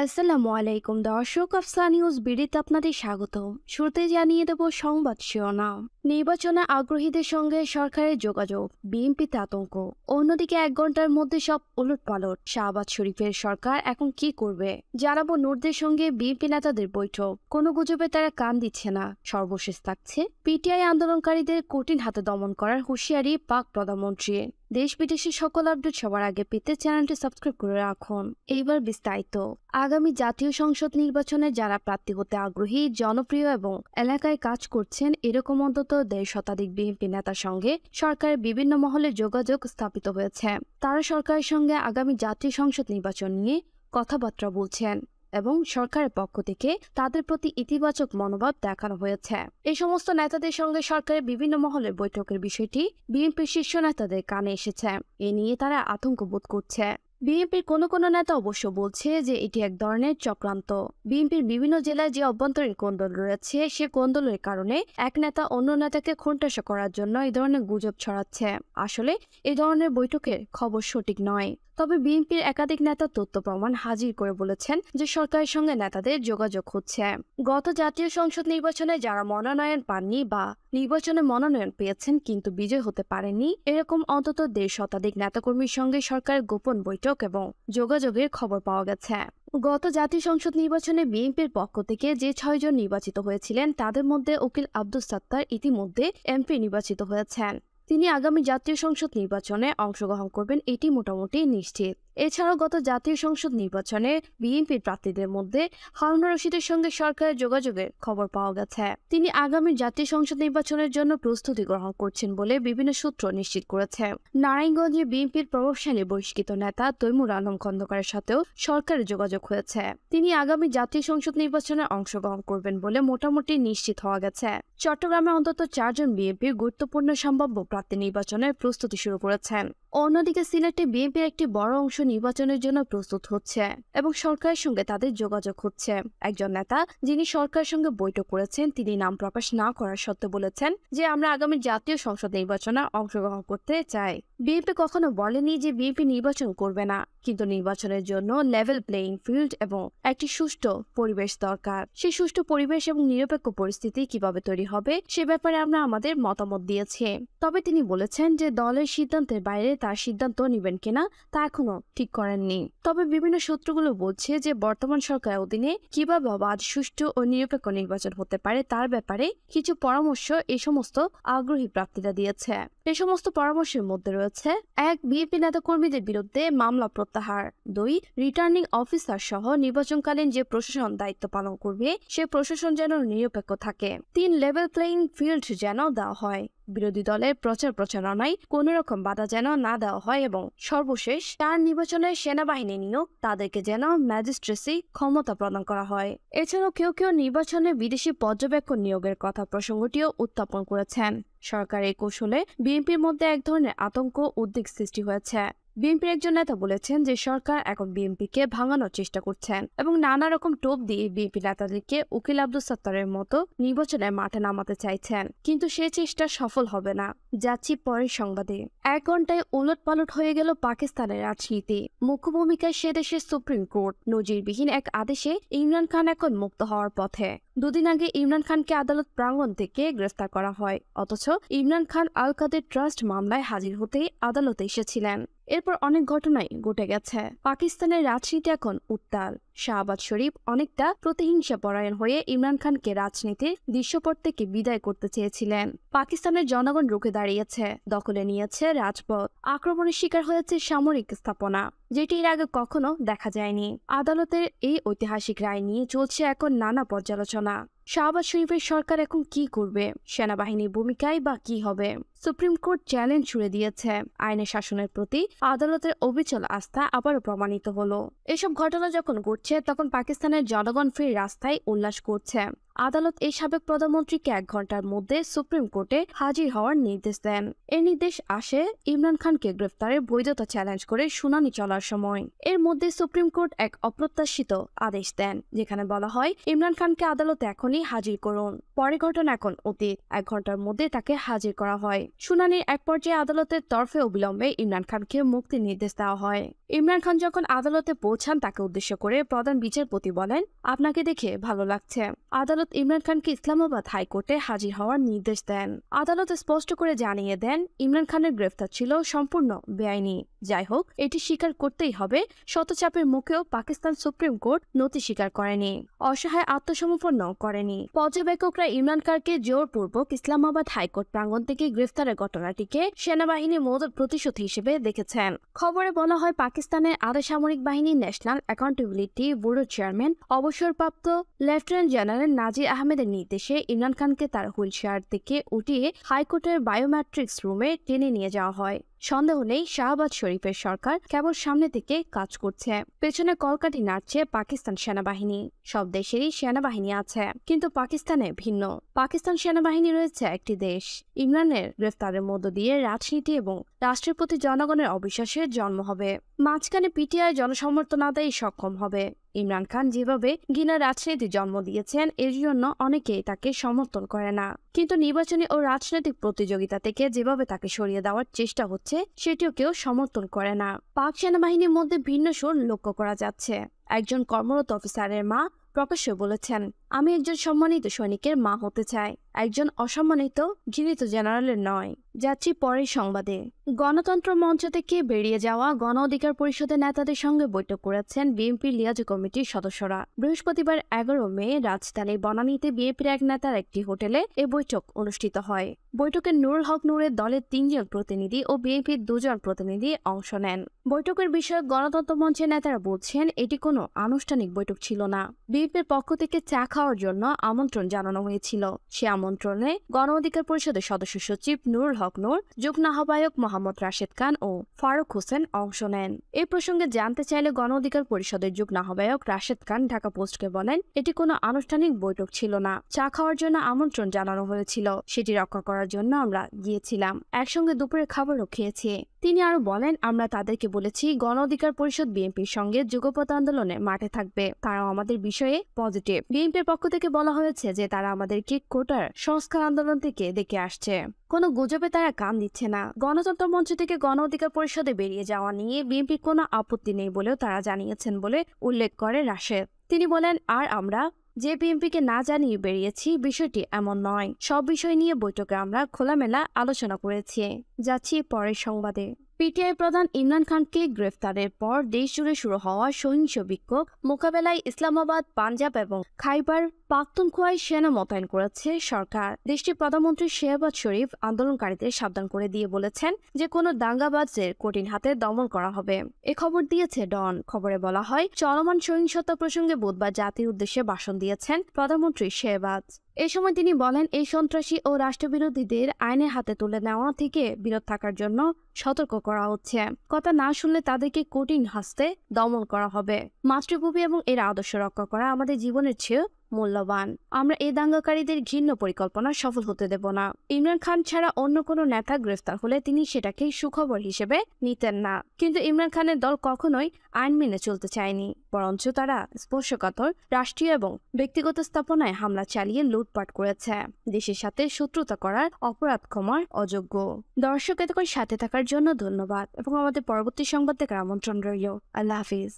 আসসালামু আলাইকুম দর্শক আফসা নিউজ বিড়িতে আপনাদের স্বাগত শুরুতে জানিয়ে দেব সংবাদ শিরোনাম নির্বাচনে আগ্রহীদের সঙ্গে সরকারের যোগাযোগ বিএনপিতে আতঙ্ক অন্যদিকে এক ঘন্টার মধ্যে সব উলট পালট শাহবাজ শরীফের সরকার এখন কি করবে জানাবো নোটদের সঙ্গে বিএনপি নেতাদের বৈঠক কোনো গুজবে তারা কান দিচ্ছে না সর্বশেষ থাকছে পিটিআই আন্দোলনকারীদের কঠিন হাতে দমন করার হুঁশিয়ারি পাক প্রধানমন্ত্রীর দেশ বিদেশের সকল আপডেট সবার আগে পেতে চ্যানেলটি সাবস্ক্রাইব করে রাখুন এইবার বিস্তারিত আগামী জাতীয় সংসদ নির্বাচনে যারা প্রার্থী হতে আগ্রহী জনপ্রিয় এবং এলাকায় কাজ করছেন এরকম অন্তত দেড় শতাধিক বিএনপি নেতার সঙ্গে সরকারের বিভিন্ন মহলে যোগাযোগ স্থাপিত হয়েছে তারা সরকারের সঙ্গে আগামী জাতীয় সংসদ নির্বাচন নিয়ে কথাবার্তা বলছেন এবং সরকারের পক্ষ থেকে তাদের প্রতি ইতিবাচক মনোভাব দেখানো হয়েছে এই সমস্ত নেতাদের সঙ্গে সরকারের বিভিন্ন মহলের বৈঠকের বিষয়টি বিএনপির শীর্ষ নেতাদের কানে এসেছে এ নিয়ে তারা আতঙ্ক বোধ করছে বিএনপির কোনো কোনো নেতা অবশ্য বলছে যে এটি এক ধরনের চক্রান্ত বিএনপির বিভিন্ন জেলায় যে অভ্যন্তরীণ কোন্দল রয়েছে সে কোন্দলের কারণে এক নেতা অন্য নেতাকে খুনটাসা করার জন্য এই ধরনের গুজব ছড়াচ্ছে আসলে এই ধরনের বৈঠকের খবর সঠিক নয় তবে বিএনপির একাধিক নেতা তথ্য প্রমাণ হাজির করে বলেছেন যে সরকারের সঙ্গে নেতাদের যোগাযোগ হচ্ছে গত জাতীয় সংসদ নির্বাচনে যারা মনোনয়ন পাননি বা নির্বাচনে মনোনয়ন পেয়েছেন কিন্তু বিজয় হতে পারেননি এরকম অন্তত দেড় শতাধিক নেতাকর্মীর সঙ্গে সরকারের গোপন বৈঠক এবং যোগাযোগের খবর পাওয়া গেছে গত জাতীয় সংসদ নির্বাচনে বিএনপির পক্ষ থেকে যে ছয়জন নির্বাচিত হয়েছিলেন তাদের মধ্যে উকিল আব্দুল সাত্তার ইতিমধ্যে এমপি নির্বাচিত হয়েছেন তিনি আগামী জাতীয় সংসদ নির্বাচনে অংশগ্রহণ করবেন এটি মোটামুটি নিশ্চিত এছাড়াও গত জাতীয় সংসদ নির্বাচনে বিএনপির প্রার্থীদের মধ্যে হারুন রশিদের সঙ্গে সরকারের যোগাযোগের খবর পাওয়া গেছে তিনি আগামী জাতীয় সংসদ নির্বাচনের জন্য প্রস্তুতি গ্রহণ করছেন বলে বিভিন্ন সূত্র নিশ্চিত করেছে নারায়ণগঞ্জে বিএনপির প্রভাবশালী বহিষ্কৃত নেতা তৈমুর আলম খন্দকারের সাথেও সরকারের যোগাযোগ হয়েছে তিনি আগামী জাতীয় সংসদ নির্বাচনে অংশগ্রহণ করবেন বলে মোটামুটি নিশ্চিত হওয়া গেছে চট্টগ্রামে অন্তত চারজন বিএনপির গুরুত্বপূর্ণ সম্ভাব্য প্রার্থী নির্বাচনের প্রস্তুতি শুরু করেছেন অন্যদিকে সিলেটে বিএনপির একটি বড় অংশ নির্বাচনের জন্য প্রস্তুত হচ্ছে এবং সরকারের সঙ্গে তাদের যোগাযোগ হচ্ছে একজন নেতা যিনি সরকারের সঙ্গে বৈঠক করেছেন তিনি নাম প্রকাশ না করার সত্ত্বে বলেছেন যে আমরা আগামী জাতীয় সংসদ নির্বাচনে অংশগ্রহণ করতে চাই বিএনপি কখনো বলেনি যে বিএনপি নির্বাচন করবে না কিন্তু নির্বাচনের জন্য লেভেল প্লেয়িং ফিল্ড এবং একটি সুষ্ঠু পরিবেশ দরকার সেই সুষ্ঠু পরিবেশ এবং নিরপেক্ষ পরিস্থিতি কিভাবে তৈরি হবে সে ব্যাপারে আমরা আমাদের মতামত দিয়েছি তবে তিনি বলেছেন যে দলের সিদ্ধান্তের বাইরে তার সিদ্ধান্ত নেবেন কিনা তা এখনো ঠিক করেননি তবে বিভিন্ন সূত্রগুলো বলছে যে বর্তমান সরকার অধীনে কিভাবে অবাদ সুষ্ঠু ও নিরপেক্ষ নির্বাচন হতে পারে তার ব্যাপারে কিছু পরামর্শ এই সমস্ত আগ্রহী প্রার্থীরা দিয়েছে সে সমস্ত পরামর্শের মধ্যে রয়েছে এক বিএনপি নেতা কর্মীদের বিরুদ্ধে মামলা প্রত্যাহার দুই রিটার্নিং অফিসার সহ নির্বাচনকালীন যে প্রশাসন দায়িত্ব পালন করবে সে প্রশাসন যেন নিরপেক্ষ থাকে তিন লেভেল প্লেইং ফিল্ড যেন দেওয়া হয় বিরোধী দলের প্রচার প্রচারণায় কোন রকম বাধা যেন না দেওয়া হয় এবং সর্বশেষ তার নির্বাচনে সেনাবাহিনী নিয়োগ তাদেরকে যেন ম্যাজিস্ট্রেসি ক্ষমতা প্রদান করা হয় এছাড়াও কেউ কেউ নির্বাচনে বিদেশি পর্যবেক্ষণ নিয়োগের কথা প্রসঙ্গটিও উত্থাপন করেছেন সরকার এই কৌশলে বিএনপির মধ্যে এক ধরনের আতঙ্ক উদ্বেগ সৃষ্টি হয়েছে বিএনপির একজন নেতা বলেছেন যে সরকার এখন বিএনপিকে ভাঙানোর চেষ্টা করছেন এবং নানা রকম টোপ দিয়ে বিএনপি নেতাদেরকে উকিল আব্দুল সত্তারের মতো নির্বাচনে মাঠে নামাতে চাইছেন কিন্তু সে চেষ্টা সফল হবে না যাচ্ছি পরের সংবাদে এক ঘন্টায় উলট পালট হয়ে গেল পাকিস্তানের রাজনীতি মুখ্য ভূমিকায় সে দেশের সুপ্রিম কোর্ট নজিরবিহীন এক আদেশে ইমরান খান এখন মুক্ত হওয়ার পথে দুদিন আগে ইমরান খানকে আদালত প্রাঙ্গণ থেকে গ্রেফতার করা হয় অথচ ইমরান খান আল কাদের ট্রাস্ট মামলায় হাজির হতেই আদালতে এসেছিলেন এরপর অনেক ঘটনাই ঘটে গেছে পাকিস্তানের রাজনীতি এখন উত্তাল শাহবাজ শরীফ অনেকটা প্রতিহিংসা পরায়ণ হয়ে ইমরান খানকে রাজনীতির দৃশ্যপট থেকে বিদায় করতে চেয়েছিলেন পাকিস্তানের জনগণ রুখে দাঁড়িয়েছে দখলে নিয়েছে রাজপথ আক্রমণের শিকার হয়েছে সামরিক স্থাপনা যেটি এর আগে কখনো দেখা যায়নি আদালতের এই ঐতিহাসিক রায় নিয়ে চলছে এখন নানা পর্যালোচনা শাহবাজ শরীফের সরকার এখন কি করবে সেনাবাহিনীর ভূমিকায় বা কি হবে সুপ্রিম কোর্ট চ্যালেঞ্জ ছুড়ে দিয়েছে আইনের শাসনের প্রতি আদালতের অবিচল আস্থা আবারও প্রমাণিত হলো এসব ঘটনা যখন ঘটছে তখন পাকিস্তানের জনগণ ফের রাস্তায় উল্লাস করছে আদালত এই সাবেক প্রধানমন্ত্রীকে এক ঘন্টার মধ্যে সুপ্রিম কোর্টে হাজির হওয়ার নির্দেশ দেন এই নির্দেশ আসে ইমরান খানকে গ্রেফতারের বৈধতা চ্যালেঞ্জ করে শুনানি চলার সময় এর মধ্যে সুপ্রিম কোর্ট এক অপ্রত্যাশিত আদেশ দেন যেখানে বলা হয় ইমরান খানকে আদালতে এখনই হাজির করুন পরে ঘটনা এখন অতীত এক ঘন্টার মধ্যে তাকে হাজির করা হয় শুনানির এক পর্যায়ে আদালতের তরফে অবিলম্বে ইমরান খানকে মুক্তি নির্দেশ দেওয়া হয় ইমরান খান যখন আদালতে পৌঁছান তাকে উদ্দেশ্য করে প্রধান বিচারপতি বলেন আপনাকে দেখে ভালো লাগছে আদালত ইমরান খানকে ইসলামাবাদ হাইকোর্টে হাজির হওয়ার নির্দেশ দেন আদালত স্পষ্ট করে জানিয়ে দেন ইমরান খানের গ্রেফতার ছিল সম্পূর্ণ বেআইনি যাই হোক এটি স্বীকার করতেই হবে শতচাপের মুখেও পাকিস্তান সুপ্রিম কোর্ট নথি স্বীকার করেনি অসহায় আত্মসমর্পণ করেনি পর্যবেক্ষকরা ইমরান খানকে জোরপূর্বক ইসলামাবাদ হাইকোর্ট প্রাঙ্গণ থেকে গ্রেফতারের ঘটনাটিকে সেনাবাহিনীর মদত প্রতিশোধ হিসেবে দেখেছেন খবরে বলা হয় পাকিস্তান পাকিস্তানের আধা সামরিক বাহিনী ন্যাশনাল অ্যাকাউন্টেবিলিটি ব্যুরোর চেয়ারম্যান অবসরপ্রাপ্ত লেফটেন্যান্ট জেনারেল নাজির আহমেদের নির্দেশে ইমরান খানকে তার হুইল চেয়ার থেকে উঠিয়ে হাইকোর্টের বায়োমেট্রিক্স রুমে টেনে নিয়ে যাওয়া হয় সন্দেহ নেই শাহবাজ শরীফের সরকার কেবল সামনে থেকে কাজ করছে পেছনে কলকাতি নাড়ছে পাকিস্তান সেনাবাহিনী সব দেশেরই সেনাবাহিনী আছে কিন্তু পাকিস্তানে ভিন্ন পাকিস্তান সেনাবাহিনী রয়েছে একটি দেশ ইমরানের গ্রেফতারের মধ্য দিয়ে রাজনীতি এবং রাষ্ট্রের প্রতি জনগণের অবিশ্বাসের জন্ম হবে মাঝখানে পিটিআই জনসমর্থন আদায় সক্ষম হবে ইমরান খান যেভাবে গিনা রাজনীতি জন্ম দিয়েছেন এর জন্য অনেকেই তাকে সমর্থন করে না কিন্তু নির্বাচনী ও রাজনৈতিক প্রতিযোগিতা থেকে যেভাবে তাকে সরিয়ে দেওয়ার চেষ্টা হচ্ছে সেটিও কেউ সমর্থন করে না পাক সেনাবাহিনীর মধ্যে ভিন্ন সুর লক্ষ্য করা যাচ্ছে একজন কর্মরত অফিসারের মা প্রকাশ্যে বলেছেন আমি একজন সম্মানিত সৈনিকের মা হতে চাই একজন অসম্মানিত ঘৃণিত জেনারেলের নয় যাচ্ছি পরের সংবাদে গণতন্ত্র মঞ্চ থেকে বেরিয়ে যাওয়া গণ অধিকার পরিষদের নেতাদের সঙ্গে বৈঠক করেছেন বিএনপি লিয়াজ কমিটির সদস্যরা বৃহস্পতিবার এগারো মে রাজধানীর বনানীতে বিএনপির এক নেতার একটি হোটেলে এ বৈঠক অনুষ্ঠিত হয় বৈঠকে নুরুল হক নুরের দলের তিনজন প্রতিনিধি ও বিএনপির দুজন প্রতিনিধি অংশ নেন বৈঠকের বিষয়ে গণতন্ত্র মঞ্চের নেতারা বলছেন এটি কোনো আনুষ্ঠানিক বৈঠক ছিল না বিএনপির পক্ষ থেকে চা খাওয়া খাওয়ার জন্য আমন্ত্রণ জানানো হয়েছিল সে আমন্ত্রণে গণ অধিকার পরিষদের সদস্য সচিব নুরুল হক নুর যুগ্ম আহ্বায়ক মোহাম্মদ রাশেদ খান ও ফারুক হোসেন অংশ নেন এ প্রসঙ্গে জানতে চাইলে গণ অধিকার পরিষদের যুগ্ম আহ্বায়ক রাশেদ খান ঢাকা পোস্টকে বলেন এটি কোনো আনুষ্ঠানিক বৈঠক ছিল না চা খাওয়ার জন্য আমন্ত্রণ জানানো হয়েছিল সেটি রক্ষা করার জন্য আমরা গিয়েছিলাম একসঙ্গে দুপুরে খাবারও খেয়েছি তিনি আরো বলেন আমরা তাদেরকে বলেছি গণ অধিকার পরিষদ বিএনপির সঙ্গে যুগপথ আন্দোলনে মাঠে থাকবে তারাও আমাদের বিষয়ে পজিটিভ বিএনপির পক্ষ থেকে বলা হয়েছে যে তারা আমাদের কেক কোটার সংস্কার আন্দোলন থেকে দেখে আসছে কোনো গুজবে তারা কান দিচ্ছে না গণতন্ত্র মঞ্চ থেকে গণ অধিকার পরিষদে বেরিয়ে যাওয়া নিয়ে বিএনপির কোনো আপত্তি নেই বলেও তারা জানিয়েছেন বলে উল্লেখ করে রাশেদ তিনি বলেন আর আমরা যে বিএনপিকে না জানিয়ে বেরিয়েছি বিষয়টি এমন নয় সব বিষয় নিয়ে বৈঠকে আমরা খোলামেলা আলোচনা করেছি যাচ্ছি পরের সংবাদে পিটিআই প্রধান ইমরান খানকে গ্রেফতারের পর দেশজুড়ে শুরু হওয়া সহিংস বিক্ষোভ মোকাবেলায় ইসলামাবাদ পাঞ্জাব এবং খাইবার পাখতুনখোয়ায় সেনা মোতায়েন করেছে সরকার দেশটির প্রধানমন্ত্রী শেহবাজ শরীফ আন্দোলনকারীদের সাবধান করে দিয়ে বলেছেন যে কোনো দাঙ্গাবাজদের কঠিন হাতে দমন করা হবে এ খবর দিয়েছে ডন খবরে বলা হয় চলমান সহিংসতা প্রসঙ্গে বুধবার জাতির উদ্দেশ্যে ভাষণ দিয়েছেন প্রধানমন্ত্রী শেহবাজ এ সময় তিনি বলেন এই সন্ত্রাসী ও রাষ্ট্রবিরোধীদের আইনের হাতে তুলে নেওয়া থেকে বিরত থাকার জন্য সতর্ক করা হচ্ছে কথা না শুনলে তাদেরকে কঠিন হাসতে দমন করা হবে মাতৃভূমি এবং এর আদর্শ রক্ষা করা আমাদের জীবনের চেয়ে মূল্যবান আমরা এই দাঙ্গাকারীদের ঘৃণ্য পরিকল্পনা সফল হতে দেব না ইমরান খান ছাড়া অন্য কোনো নেতা গ্রেফতার হলে তিনি সেটাকে সুখবর হিসেবে নিতেন না কিন্তু ইমরান খানের দল কখনোই আইন মেনে চলতে চায়নি বরঞ্চ তারা স্পর্শকাতর রাষ্ট্রীয় এবং ব্যক্তিগত স্থাপনায় হামলা চালিয়ে লুটপাট করেছে দেশের সাথে শত্রুতা করার অপরাধ ক্ষমার অযোগ্য দর্শক এতক্ষণ সাথে থাকার জন্য ধন্যবাদ এবং আমাদের পরবর্তী সংবাদ দেখার আমন্ত্রণ রইল আল্লাহ হাফিজ